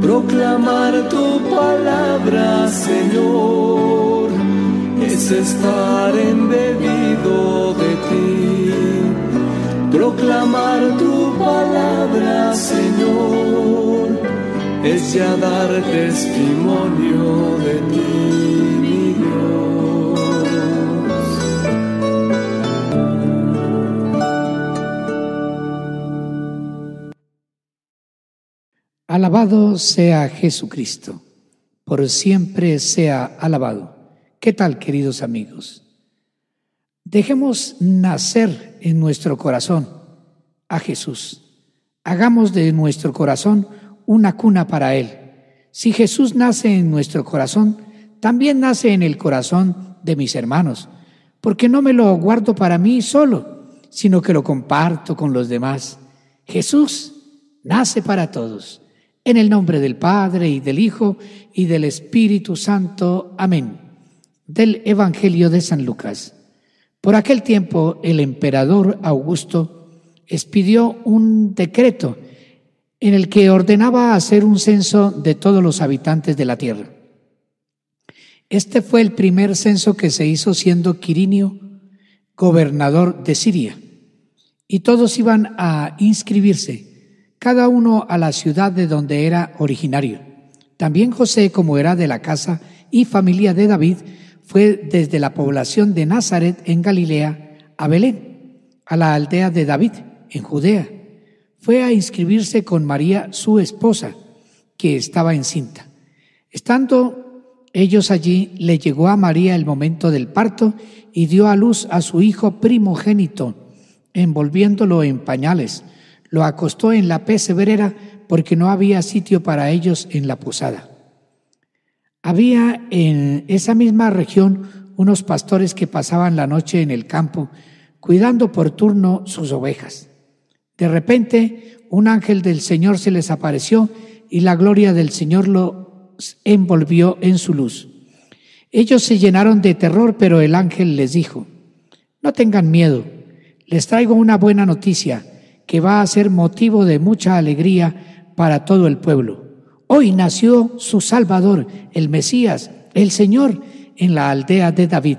Proclamar tu palabra, Señor, es estar embebido de ti. Proclamar tu palabra, Señor, es ya dar testimonio de ti. Alabado sea Jesucristo, por siempre sea alabado. ¿Qué tal, queridos amigos? Dejemos nacer en nuestro corazón a Jesús. Hagamos de nuestro corazón una cuna para Él. Si Jesús nace en nuestro corazón, también nace en el corazón de mis hermanos, porque no me lo guardo para mí solo, sino que lo comparto con los demás. Jesús nace para todos. En el nombre del Padre y del Hijo y del Espíritu Santo. Amén. Del Evangelio de San Lucas. Por aquel tiempo el emperador Augusto expidió un decreto en el que ordenaba hacer un censo de todos los habitantes de la tierra. Este fue el primer censo que se hizo siendo Quirinio gobernador de Siria, y todos iban a inscribirse cada uno a la ciudad de donde era originario. También José, como era de la casa y familia de David, fue desde la población de Nazaret en Galilea a Belén, a la aldea de David, en Judea. Fue a inscribirse con María, su esposa, que estaba encinta. Estando ellos allí, le llegó a María el momento del parto y dio a luz a su hijo primogénito, envolviéndolo en pañales lo acostó en la pesebrera porque no había sitio para ellos en la posada. Había en esa misma región unos pastores que pasaban la noche en el campo, cuidando por turno sus ovejas. De repente, un ángel del Señor se les apareció y la gloria del Señor los envolvió en su luz. Ellos se llenaron de terror, pero el ángel les dijo, no tengan miedo, les traigo una buena noticia que va a ser motivo de mucha alegría para todo el pueblo. Hoy nació su Salvador, el Mesías, el Señor, en la aldea de David.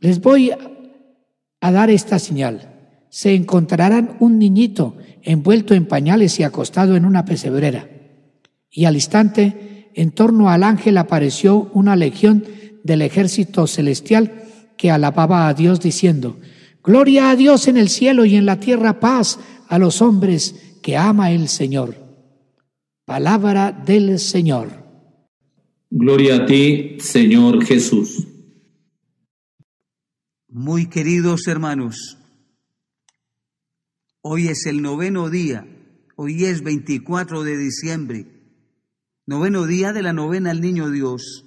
Les voy a dar esta señal. Se encontrarán un niñito envuelto en pañales y acostado en una pesebrera. Y al instante, en torno al ángel apareció una legión del ejército celestial que alababa a Dios diciendo, Gloria a Dios en el cielo y en la tierra paz a los hombres que ama el Señor. Palabra del Señor. Gloria a ti, Señor Jesús. Muy queridos hermanos, hoy es el noveno día, hoy es 24 de diciembre, noveno día de la novena al Niño Dios.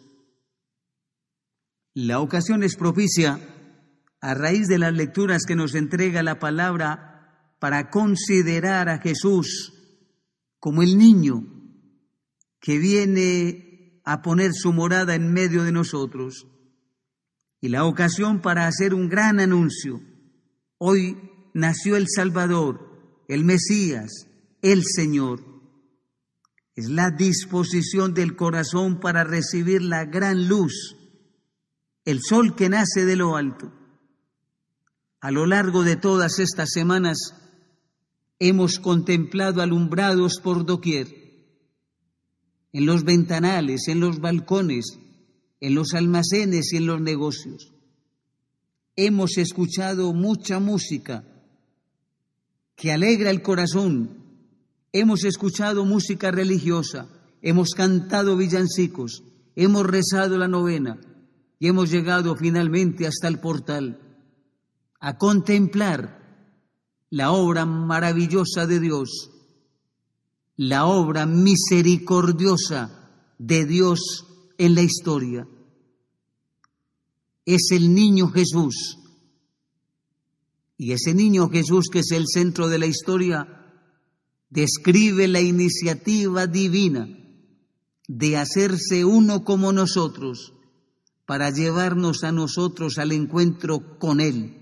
La ocasión es propicia a raíz de las lecturas que nos entrega la palabra para considerar a Jesús como el niño que viene a poner su morada en medio de nosotros y la ocasión para hacer un gran anuncio. Hoy nació el Salvador, el Mesías, el Señor. Es la disposición del corazón para recibir la gran luz, el sol que nace de lo alto. A lo largo de todas estas semanas hemos contemplado alumbrados por doquier, en los ventanales, en los balcones, en los almacenes y en los negocios. Hemos escuchado mucha música que alegra el corazón. Hemos escuchado música religiosa, hemos cantado villancicos, hemos rezado la novena y hemos llegado finalmente hasta el portal a contemplar la obra maravillosa de Dios, la obra misericordiosa de Dios en la historia. Es el niño Jesús. Y ese niño Jesús, que es el centro de la historia, describe la iniciativa divina de hacerse uno como nosotros para llevarnos a nosotros al encuentro con Él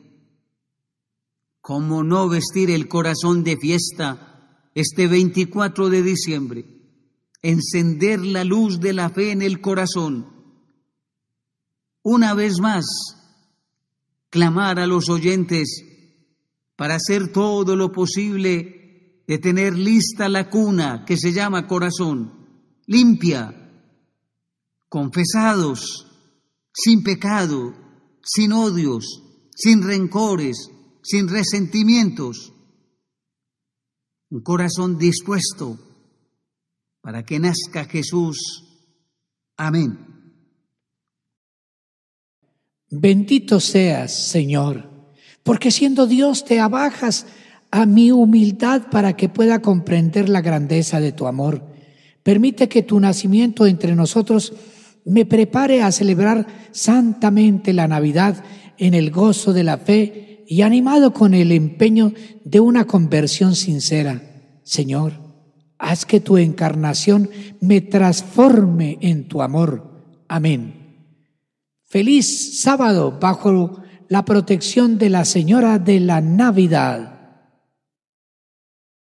¿Cómo no vestir el corazón de fiesta este 24 de diciembre? Encender la luz de la fe en el corazón. Una vez más, clamar a los oyentes para hacer todo lo posible de tener lista la cuna que se llama corazón, limpia, confesados, sin pecado, sin odios, sin rencores, sin resentimientos, un corazón dispuesto para que nazca Jesús. Amén. Bendito seas, Señor, porque siendo Dios te abajas a mi humildad para que pueda comprender la grandeza de tu amor. Permite que tu nacimiento entre nosotros me prepare a celebrar santamente la Navidad en el gozo de la fe y animado con el empeño de una conversión sincera. Señor, haz que tu encarnación me transforme en tu amor. Amén. Feliz sábado bajo la protección de la Señora de la Navidad.